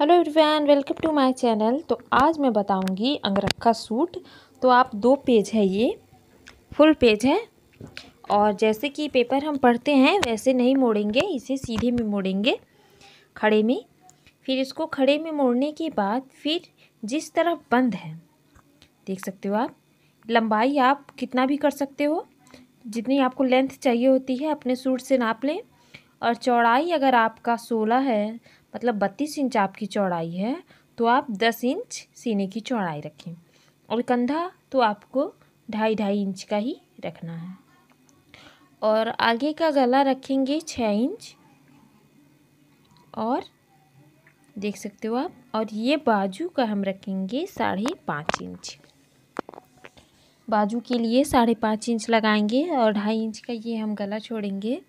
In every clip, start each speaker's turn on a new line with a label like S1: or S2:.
S1: hello everyone welcome to my channel तो आज मैं बताऊंगी अंगरखा सूट तो आप दो पेज है ये फुल पेज है और जैसे कि पेपर हम पढ़ते हैं वैसे नहीं मोड़ेंगे इसे सीधे में मोड़ेंगे खड़े में फिर इसको खड़े में मोड़ने के बाद फिर जिस तरफ बंद है देख सकते हो आप लंबाई आप कितना भी कर सकते हो जितनी आपको लेंथ चाहिए होती है अपने सूट से नाप लें और चौड़ाई अगर आपका सोलह है मतलब बत्तीस इंच आपकी चौड़ाई है तो आप दस इंच सीने की चौड़ाई रखें और कंधा तो आपको ढाई ढाई इंच का ही रखना है और आगे का गला रखेंगे छः इंच और देख सकते हो आप और ये बाजू का हम रखेंगे साढ़े पाँच इंच बाजू के लिए साढ़े पाँच इंच लगाएंगे और ढाई इंच का ये हम गला छोड़ेंगे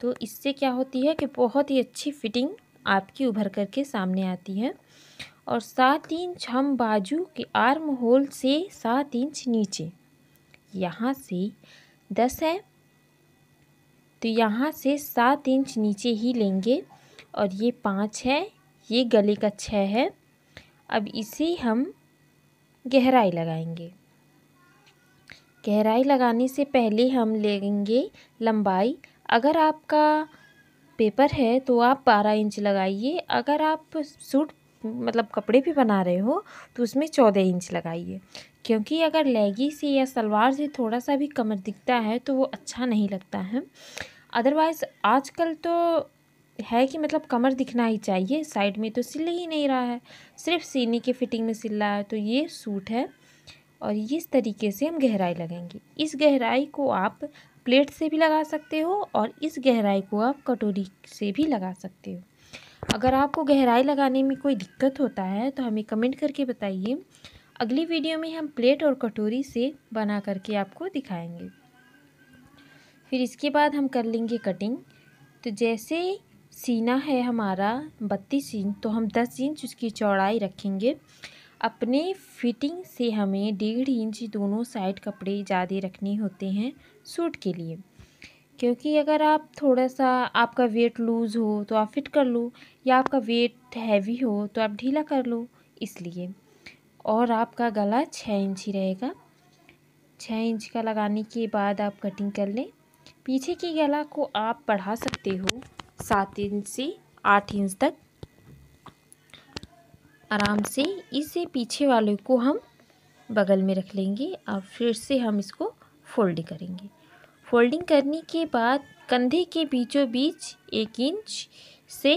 S1: तो इससे क्या होती है कि बहुत ही अच्छी फिटिंग आपकी उभर करके सामने आती है और सात इंच हम बाजू के आर्म होल से सात इंच नीचे यहाँ से दस है तो यहाँ से सात इंच नीचे ही लेंगे और ये पाँच है ये गले का छः है अब इसे हम गहराई लगाएंगे गहराई लगाने से पहले हम लेंगे लंबाई अगर आपका पेपर है तो आप बारह इंच लगाइए अगर आप सूट मतलब कपड़े भी बना रहे हो तो उसमें चौदह इंच लगाइए क्योंकि अगर लेगी से या सलवार से थोड़ा सा भी कमर दिखता है तो वो अच्छा नहीं लगता है अदरवाइज़ आजकल तो है कि मतलब कमर दिखना ही चाहिए साइड में तो सिल ही नहीं रहा है सिर्फ सीने की फिटिंग में सिल रहा है तो ये सूट है और इस तरीके से हम गहराई लगेंगे इस गहराई को आप प्लेट से भी लगा सकते हो और इस गहराई को आप कटोरी से भी लगा सकते हो अगर आपको गहराई लगाने में कोई दिक्कत होता है तो हमें कमेंट करके बताइए अगली वीडियो में हम प्लेट और कटोरी से बना करके आपको दिखाएंगे फिर इसके बाद हम कर लेंगे कटिंग तो जैसे सीना है हमारा बत्तीस इंच तो हम दस इंच उसकी चौड़ाई रखेंगे अपने फिटिंग से हमें डेढ़ इंच दोनों साइड कपड़े ज़्यादा रखने होते हैं सूट के लिए क्योंकि अगर आप थोड़ा सा आपका वेट लूज़ हो तो आप फिट कर लो या आपका वेट हैवी हो तो आप ढीला कर लो इसलिए और आपका गला छः इंच ही रहेगा छः इंच का लगाने के बाद आप कटिंग कर लें पीछे की गला को आप बढ़ा सकते हो सात इंच से आठ इंच तक आराम से इसे पीछे वाले को हम बगल में रख लेंगे और फिर से हम इसको फोल्ड करेंगे फोल्डिंग करने के बाद कंधे के बीचों बीच एक इंच से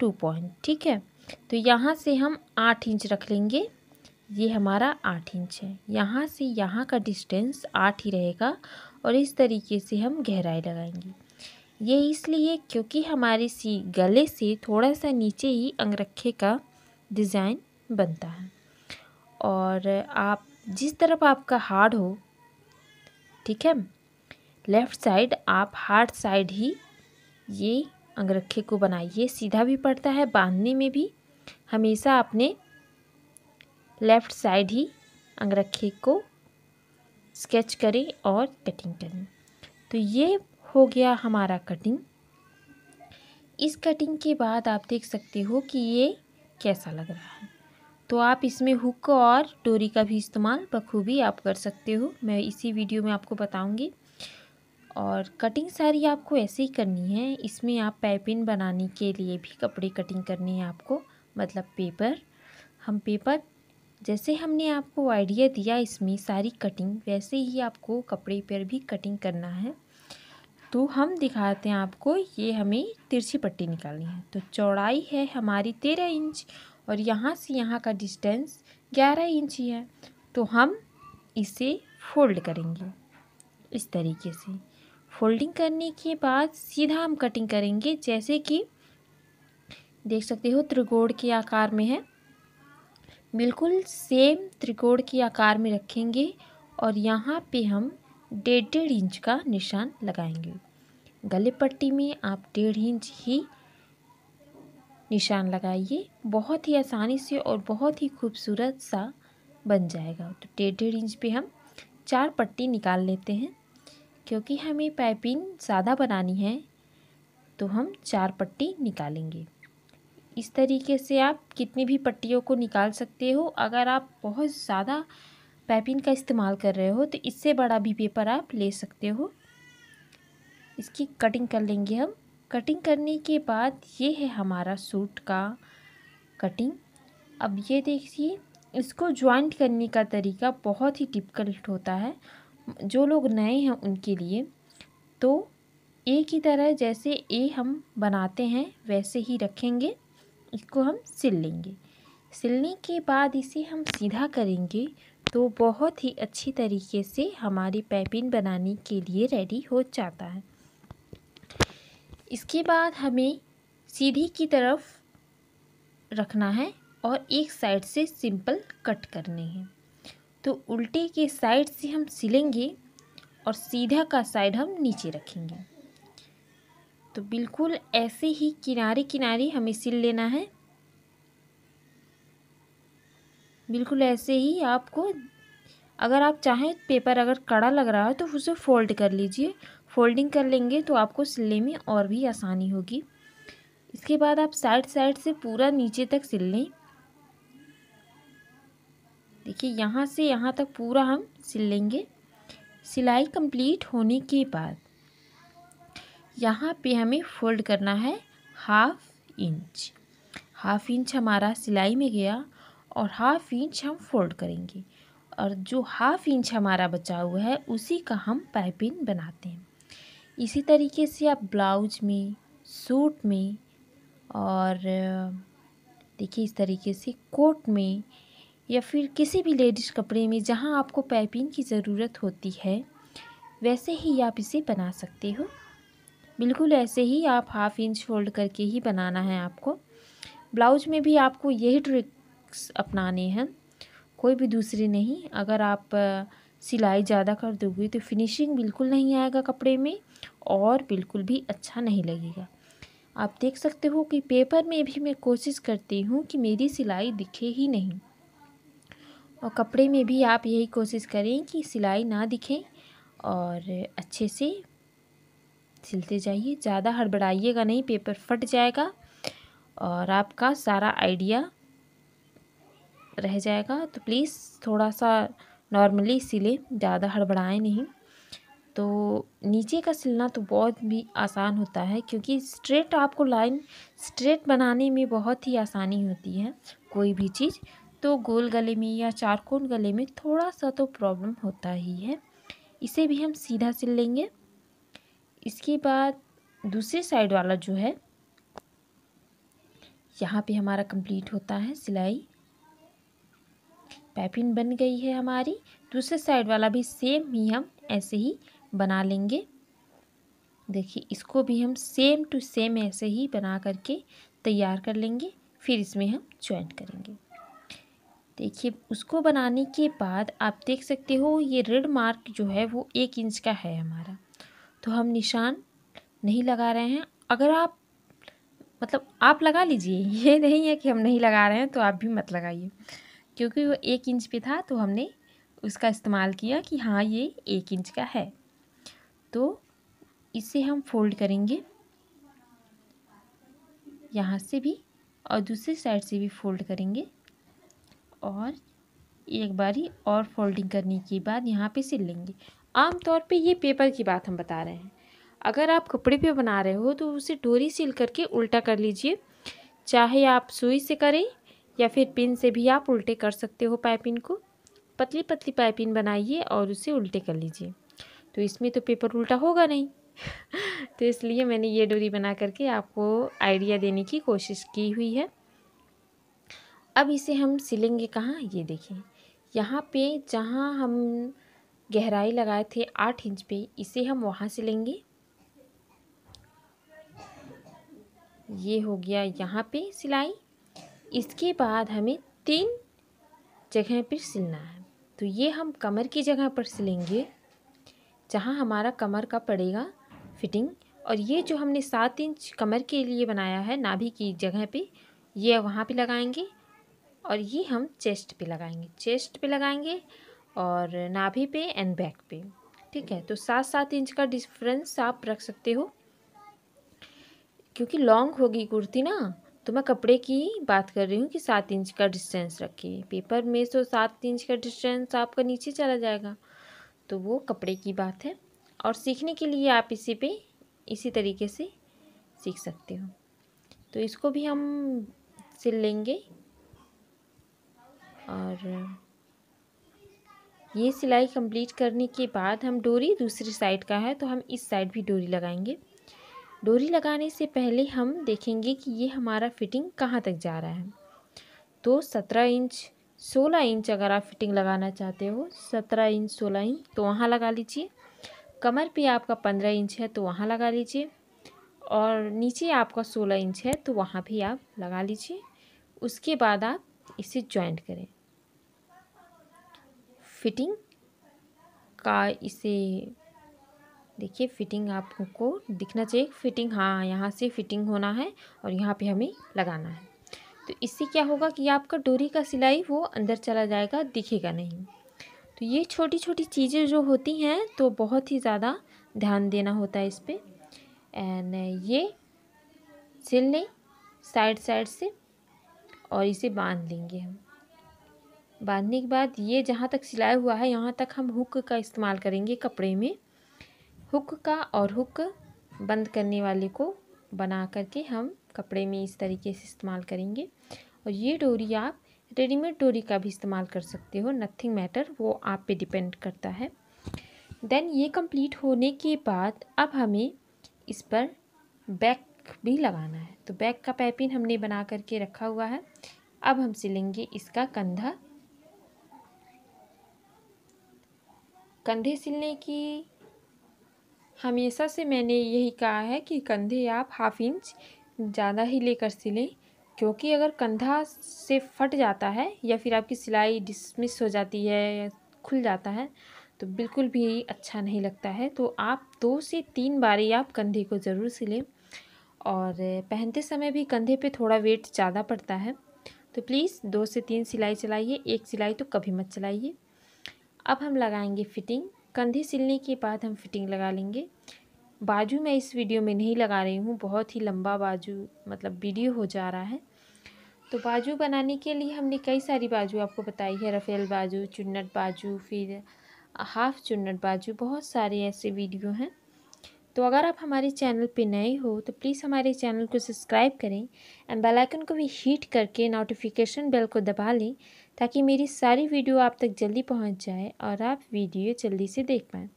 S1: टू पॉइंट ठीक है तो यहाँ से हम आठ इंच रख लेंगे ये हमारा आठ इंच है यहाँ से यहाँ का डिस्टेंस आठ ही रहेगा और इस तरीके से हम गहराई लगाएंगे ये इसलिए क्योंकि हमारे सी गले से थोड़ा सा नीचे ही अंगरखे का डिज़ाइन बनता है और आप जिस तरफ आपका हार्ड हो ठीक है लेफ़्ट साइड आप हार्ड साइड ही ये अंगरखे को बनाइए सीधा भी पड़ता है बांधने में भी हमेशा अपने लेफ़्ट साइड ही अंगरखे को स्केच करें और कटिंग करें तो ये हो गया हमारा कटिंग इस कटिंग के बाद आप देख सकते हो कि ये कैसा लग रहा है तो आप इसमें हुक और डोरी का भी इस्तेमाल बखूबी आप कर सकते हो मैं इसी वीडियो में आपको बताऊंगी और कटिंग सारी आपको ऐसे ही करनी है इसमें आप पैपिन बनाने के लिए भी कपड़े कटिंग करनी है आपको मतलब पेपर हम पेपर जैसे हमने आपको आइडिया दिया इसमें सारी कटिंग वैसे ही आपको कपड़े पर भी कटिंग करना है तो हम दिखाते हैं आपको ये हमें तिरछी पट्टी निकालनी है तो चौड़ाई है हमारी तेरह इंच और यहाँ से यहाँ का डिस्टेंस ग्यारह इंच ही है तो हम इसे फोल्ड करेंगे इस तरीके से फोल्डिंग करने के बाद सीधा हम कटिंग करेंगे जैसे कि देख सकते हो त्रिकोण के आकार में है बिल्कुल सेम त्रिकोण के आकार में रखेंगे और यहाँ पे हम डेढ़ डेढ़ इंच का निशान लगाएंगे गले पट्टी में आप डेढ़ इंच ही निशान लगाइए बहुत ही आसानी से और बहुत ही खूबसूरत सा बन जाएगा तो डेढ़ डेढ़ इंच पे हम चार पट्टी निकाल लेते हैं क्योंकि हमें पाइपिंग सादा बनानी है तो हम चार पट्टी निकालेंगे इस तरीके से आप कितनी भी पट्टियों को निकाल सकते हो अगर आप बहुत ज़्यादा पैपिन का इस्तेमाल कर रहे हो तो इससे बड़ा भी पेपर आप ले सकते हो इसकी कटिंग कर लेंगे हम कटिंग करने के बाद ये है हमारा सूट का कटिंग अब ये देखिए इसको ज्वाइंट करने का तरीका बहुत ही डिफ़िकल्ट होता है जो लोग नए हैं उनके लिए तो ए की तरह जैसे ए हम बनाते हैं वैसे ही रखेंगे इसको हम सिल लेंगे सिलने के बाद इसे हम सीधा करेंगे तो बहुत ही अच्छी तरीके से हमारी पैपिन बनाने के लिए रेडी हो जाता है इसके बाद हमें सीधी की तरफ रखना है और एक साइड से सिंपल कट करनी है तो उल्टे के साइड से हम सिलेंगे और सीधा का साइड हम नीचे रखेंगे तो बिल्कुल ऐसे ही किनारे किनारे हमें सिल लेना है बिल्कुल ऐसे ही आपको अगर आप चाहें पेपर अगर कड़ा लग रहा है तो उसे फोल्ड कर लीजिए फोल्डिंग कर लेंगे तो आपको सिलने में और भी आसानी होगी इसके बाद आप साइड साइड से पूरा नीचे तक सिल लें देखिए यहाँ से यहाँ तक पूरा हम सिल लेंगे सिलाई कंप्लीट होने के बाद यहाँ पे हमें फोल्ड करना है हाफ इंच हाफ इंच हमारा सिलाई में गया और हाफ इंच हम फोल्ड करेंगे और जो हाफ इंच हमारा बचा हुआ है उसी का हम पाइपिंग बनाते हैं इसी तरीके से आप ब्लाउज में सूट में और देखिए इस तरीके से कोट में या फिर किसी भी लेडीज कपड़े में जहाँ आपको पाइपिंग की ज़रूरत होती है वैसे ही आप इसे बना सकते हो बिल्कुल ऐसे ही आप हाफ इंच फोल्ड करके ही बनाना है आपको ब्लाउज में भी आपको यही ट्रिक टेक्निक्स अपनाने हैं कोई भी दूसरे नहीं अगर आप सिलाई ज़्यादा कर दोगे तो फिनिशिंग बिल्कुल नहीं आएगा कपड़े में और बिल्कुल भी अच्छा नहीं लगेगा आप देख सकते हो कि पेपर में भी मैं कोशिश करती हूँ कि मेरी सिलाई दिखे ही नहीं और कपड़े में भी आप यही कोशिश करें कि सिलाई ना दिखे और अच्छे से सिलते जाइए ज़्यादा हड़बड़ाइएगा नहीं पेपर फट जाएगा और आपका सारा आइडिया रह जाएगा तो प्लीज़ थोड़ा सा नॉर्मली सिलें ज़्यादा हड़बड़ाएँ नहीं तो नीचे का सिलना तो बहुत भी आसान होता है क्योंकि स्ट्रेट आपको लाइन स्ट्रेट बनाने में बहुत ही आसानी होती है कोई भी चीज़ तो गोल गले में या चारकोन गले में थोड़ा सा तो प्रॉब्लम होता ही है इसे भी हम सीधा सिल लेंगे इसके बाद दूसरी साइड वाला जो है यहाँ पे हमारा कंप्लीट होता है सिलाई पैपिन बन गई है हमारी दूसरे साइड वाला भी सेम ही हम ऐसे ही बना लेंगे देखिए इसको भी हम सेम टू सेम ऐसे ही बना करके तैयार कर लेंगे फिर इसमें हम ज्वाइन करेंगे देखिए उसको बनाने के बाद आप देख सकते हो ये रेड मार्क जो है वो एक इंच का है हमारा तो हम निशान नहीं लगा रहे हैं अगर आप मतलब आप लगा लीजिए ये नहीं है कि हम नहीं लगा रहे हैं तो आप भी मत लगाइए क्योंकि वो एक इंच पे था तो हमने उसका इस्तेमाल किया कि हाँ ये एक इंच का है तो इसे हम फोल्ड करेंगे यहाँ से भी और दूसरी साइड से भी फोल्ड करेंगे और एक बारी और फोल्डिंग करने के बाद यहाँ पे सिल लेंगे आमतौर पे ये पेपर की बात हम बता रहे हैं अगर आप कपड़े पे बना रहे हो तो उसे डोरी सिल करके उल्टा कर लीजिए चाहे आप सुई से करें या फिर पिन से भी आप उल्टे कर सकते हो पाइपिन को पतली पतली पाइपिन बनाइए और उसे उल्टे कर लीजिए तो इसमें तो पेपर उल्टा होगा नहीं तो इसलिए मैंने ये डोरी बना करके आपको आइडिया देने की कोशिश की हुई है अब इसे हम सिलेंगे कहाँ ये देखिए यहाँ पे जहाँ हम गहराई लगाए थे आठ इंच पे इसे हम वहाँ से लेंगे ये हो गया यहाँ पे सिलाई इसके बाद हमें तीन जगह पर सिलना है तो ये हम कमर की जगह पर सिलेंगे जहाँ हमारा कमर का पड़ेगा फिटिंग और ये जो हमने सात इंच कमर के लिए बनाया है नाभि की जगह पे ये वहाँ पे लगाएंगे और ये हम चेस्ट पे लगाएंगे चेस्ट पे लगाएंगे और नाभि पे एंड बैक पे ठीक है तो सात सात इंच का डिफरेंस आप रख सकते हो क्योंकि लॉन्ग होगी कुर्ती ना तो मैं कपड़े की बात कर रही हूँ कि सात इंच का डिस्टेंस रखिए पेपर में तो सात इंच का डिस्टेंस आपका नीचे चला जाएगा तो वो कपड़े की बात है और सीखने के लिए आप इसी पे इसी तरीके से सीख सकते हो तो इसको भी हम सिल लेंगे और ये सिलाई कंप्लीट करने के बाद हम डोरी दूसरी साइड का है तो हम इस साइड भी डोरी लगाएंगे डोरी लगाने से पहले हम देखेंगे कि ये हमारा फिटिंग कहाँ तक जा रहा है तो सत्रह इंच सोलह इंच अगर आप फिटिंग लगाना चाहते हो सत्रह इंच सोलह इंच तो वहाँ लगा लीजिए कमर पे आपका पंद्रह इंच है तो वहाँ लगा लीजिए और नीचे आपका सोलह इंच है तो वहाँ भी आप लगा लीजिए उसके बाद आप इसे ज्वाइंट करें फिटिंग का इसे देखिए फिटिंग आपको दिखना चाहिए फिटिंग हाँ यहाँ से फिटिंग होना है और यहाँ पे हमें लगाना है तो इससे क्या होगा कि आपका डोरी का सिलाई वो अंदर चला जाएगा दिखेगा नहीं तो ये छोटी छोटी चीज़ें जो होती हैं तो बहुत ही ज़्यादा ध्यान देना होता है इस पर एंड ये सिल लें साइड साइड से और इसे बांध लेंगे हम बांधने के बाद ये जहाँ तक सिलाई हुआ है यहाँ तक हम हुक का इस्तेमाल करेंगे कपड़े में हुक का और हुक बंद करने वाले को बना करके हम कपड़े में इस तरीके से इस्तेमाल करेंगे और ये डोरी आप रेडीमेड डोरी का भी इस्तेमाल कर सकते हो नथिंग मैटर वो आप पे डिपेंड करता है देन ये कंप्लीट होने के बाद अब हमें इस पर बैक भी लगाना है तो बैक का पैपिन हमने बना करके रखा हुआ है अब हम सिलेंगे इसका कंधा कंधे सिलने की हमेशा से मैंने यही कहा है कि कंधे आप हाफ इंच ज़्यादा ही लेकर सिलें क्योंकि अगर कंधा से फट जाता है या फिर आपकी सिलाई डिसमिस हो जाती है या खुल जाता है तो बिल्कुल भी अच्छा नहीं लगता है तो आप दो से तीन बारी आप कंधे को ज़रूर सिलें और पहनते समय भी कंधे पे थोड़ा वेट ज़्यादा पड़ता है तो प्लीज़ दो से तीन सिलाई चलाइए एक सिलाई तो कभी मत चलाइए अब हम लगाएंगे फिटिंग कंधे सिलने के बाद हम फिटिंग लगा लेंगे बाजू मैं इस वीडियो में नहीं लगा रही हूँ बहुत ही लंबा बाजू मतलब वीडियो हो जा रहा है तो बाजू बनाने के लिए हमने कई सारी बाजू आपको बताई है रफेल बाजू चुन्नट बाजू फिर हाफ चुन्नट बाजू बहुत सारे ऐसे वीडियो हैं तो अगर आप हमारे चैनल पे नए हो तो प्लीज़ हमारे चैनल को सब्सक्राइब करें एंड बेलाइकन को भी हीट करके नोटिफिकेशन बेल को दबा लें ताकि मेरी सारी वीडियो आप तक जल्दी पहुंच जाए और आप वीडियो जल्दी से देख पाएँ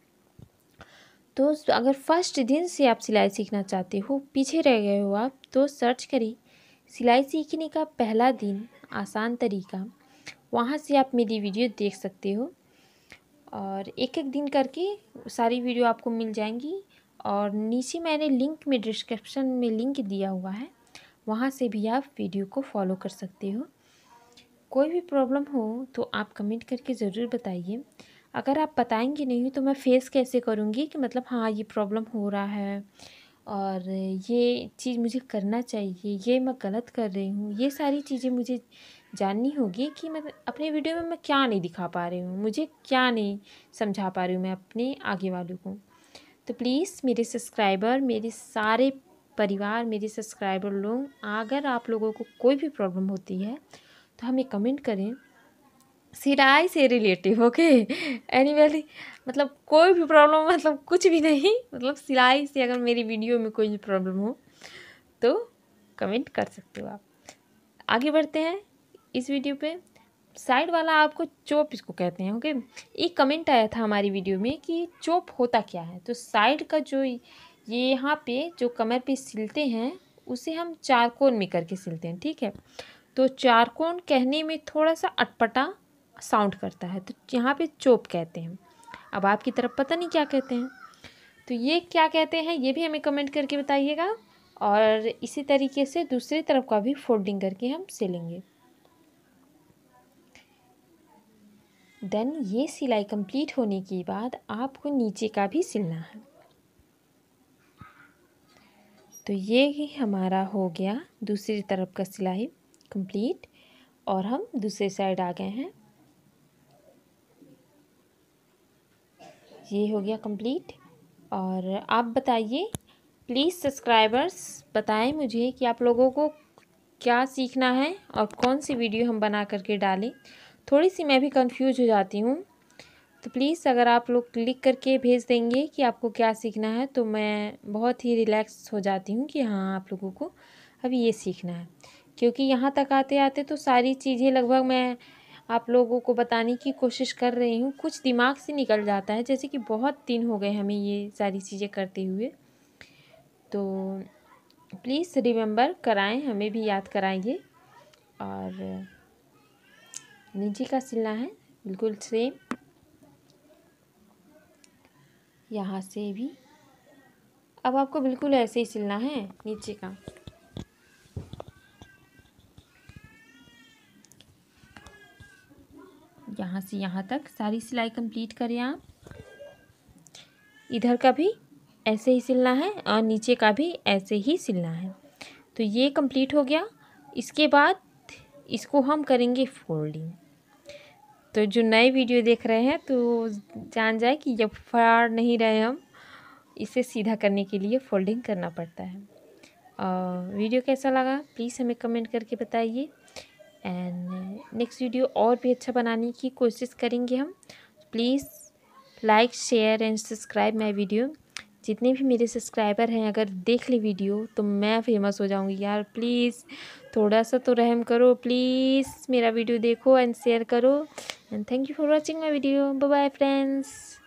S1: तो अगर फर्स्ट दिन से आप सिलाई सीखना चाहते हो पीछे रह गए हो आप तो सर्च करें सिलाई सीखने का पहला दिन आसान तरीका वहाँ से आप मेरी वीडियो देख सकते हो और एक एक दिन करके सारी वीडियो आपको मिल जाएंगी और नीचे मैंने लिंक में डिस्क्रिप्शन में लिंक दिया हुआ है वहाँ से भी आप वीडियो को फॉलो कर सकते हो कोई भी प्रॉब्लम हो तो आप कमेंट करके ज़रूर बताइए अगर आप बताएंगे नहीं तो मैं फेस कैसे करूँगी कि मतलब हाँ ये प्रॉब्लम हो रहा है और ये चीज़ मुझे करना चाहिए ये मैं गलत कर रही हूँ ये सारी चीज़ें मुझे जाननी होगी कि मैं मतलब अपने वीडियो में मैं क्या नहीं दिखा पा रही हूँ मुझे क्या नहीं समझा पा रही हूँ मैं अपने आगे वालों को तो प्लीज़ मेरे सब्सक्राइबर मेरे सारे परिवार मेरे सब्सक्राइबर लोग अगर आप लोगों को कोई भी प्रॉब्लम होती है तो हमें कमेंट करें सिराई से रिलेटिव ओके एनीवेली मतलब कोई भी प्रॉब्लम मतलब कुछ भी नहीं मतलब सिलाई से अगर मेरी वीडियो में कोई भी प्रॉब्लम हो तो कमेंट कर सकते हो आप आगे बढ़ते हैं इस वीडियो पे साइड वाला आपको चोप इसको कहते हैं ओके एक कमेंट आया था हमारी वीडियो में कि चोप होता क्या है तो साइड का जो ये यहाँ पे जो कमर पे सिलते हैं उसे हम चारकोन में करके सिलते हैं ठीक है तो चारकोन कहने में थोड़ा सा अटपटा साउंड करता है तो यहाँ पे चोप कहते हैं अब आपकी तरफ पता नहीं क्या कहते हैं तो ये क्या कहते हैं ये भी हमें कमेंट करके बताइएगा और इसी तरीके से दूसरी तरफ का भी फोल्डिंग करके हम सिलेंगे देन ये सिलाई कंप्लीट होने के बाद आपको नीचे का भी सिलना है तो ये ही हमारा हो गया दूसरी तरफ का सिलाई कंप्लीट और हम दूसरे साइड आ गए हैं ये हो गया कंप्लीट और आप बताइए प्लीज़ सब्सक्राइबर्स बताएं मुझे कि आप लोगों को क्या सीखना है और कौन सी वीडियो हम बना करके डालें थोड़ी सी मैं भी कंफ्यूज हो जाती हूँ तो प्लीज़ अगर आप लोग क्लिक करके भेज देंगे कि आपको क्या सीखना है तो मैं बहुत ही रिलैक्स हो जाती हूँ कि हाँ आप लोगों को अभी ये सीखना है क्योंकि यहाँ तक आते आते तो सारी चीज़ें लगभग मैं आप लोगों को बताने की कोशिश कर रही हूँ कुछ दिमाग से निकल जाता है जैसे कि बहुत दिन हो गए हमें ये सारी चीज़ें करते हुए तो प्लीज़ रिमेंबर कराएं हमें भी याद कराइए और निजी का सिलना है बिल्कुल सेम यहाँ से भी अब आपको बिल्कुल ऐसे ही सिलना है नीचे का से यहाँ तक सारी सिलाई कंप्लीट करें आप इधर का भी ऐसे ही सिलना है और नीचे का भी ऐसे ही सिलना है तो ये कंप्लीट हो गया इसके बाद इसको हम करेंगे फोल्डिंग तो जो नए वीडियो देख रहे हैं तो जान जाए कि जब फरार नहीं रहे हम इसे सीधा करने के लिए फोल्डिंग करना पड़ता है और वीडियो कैसा लगा प्लीज़ हमें कमेंट करके बताइए एंड नेक्स्ट वीडियो और भी अच्छा बनाने की कोशिश करेंगे हम please like share and subscribe my video जितने भी मेरे सब्सक्राइबर हैं अगर देख ली वीडियो तो मैं फेमस हो जाऊंगी यार प्लीज़ थोड़ा सा तो रहम करो प्लीज़ मेरा वीडियो देखो एंड शेयर करो and thank you for watching my video bye bye friends